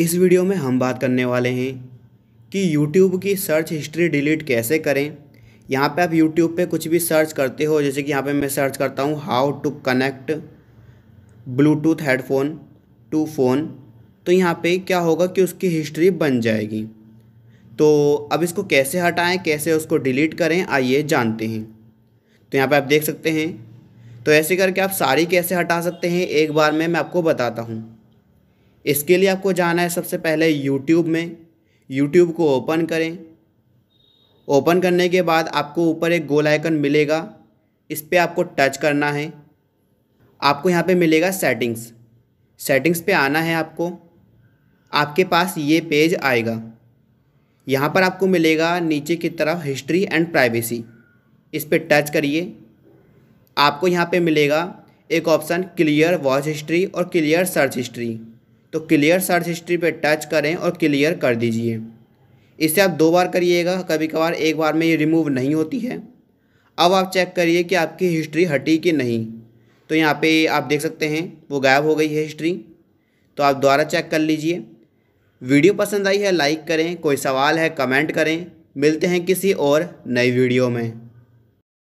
इस वीडियो में हम बात करने वाले हैं कि YouTube की सर्च हिस्ट्री डिलीट कैसे करें यहाँ पे आप YouTube पे कुछ भी सर्च करते हो जैसे कि यहाँ पे मैं सर्च करता हूँ how to connect Bluetooth headphone to phone तो यहाँ पे क्या होगा कि उसकी हिस्ट्री बन जाएगी तो अब इसको कैसे हटाएं कैसे उसको डिलीट करें आइए जानते हैं तो यहाँ पे आप देख सकते हैं तो ऐसे करके आप सारी कैसे हटा सकते हैं एक बार में मैं आपको बताता हूँ इसके लिए आपको जाना है सबसे पहले यूट्यूब में यूट्यूब को ओपन करें ओपन करने के बाद आपको ऊपर एक गोल आइकन मिलेगा इस पर आपको टच करना है आपको यहाँ पे मिलेगा सेटिंग्स सेटिंग्स पे आना है आपको आपके पास ये पेज आएगा यहाँ पर आपको मिलेगा नीचे की तरफ हिस्ट्री एंड प्राइवेसी इस पर टच करिए आपको यहाँ पे मिलेगा एक ऑप्शन क्लियर वॉच हिस्ट्री और क्लियर सर्च हिस्ट्री तो क्लियर सर्च हिस्ट्री पे टच करें और क्लियर कर दीजिए इसे आप दो बार करिएगा कभी कभार एक बार में ये रिमूव नहीं होती है अब आप चेक करिए कि आपकी हिस्ट्री हटी कि नहीं तो यहाँ पे आप देख सकते हैं वो गायब हो गई है हिस्ट्री तो आप दोबारा चेक कर लीजिए वीडियो पसंद आई है लाइक करें कोई सवाल है कमेंट करें मिलते हैं किसी और नई वीडियो में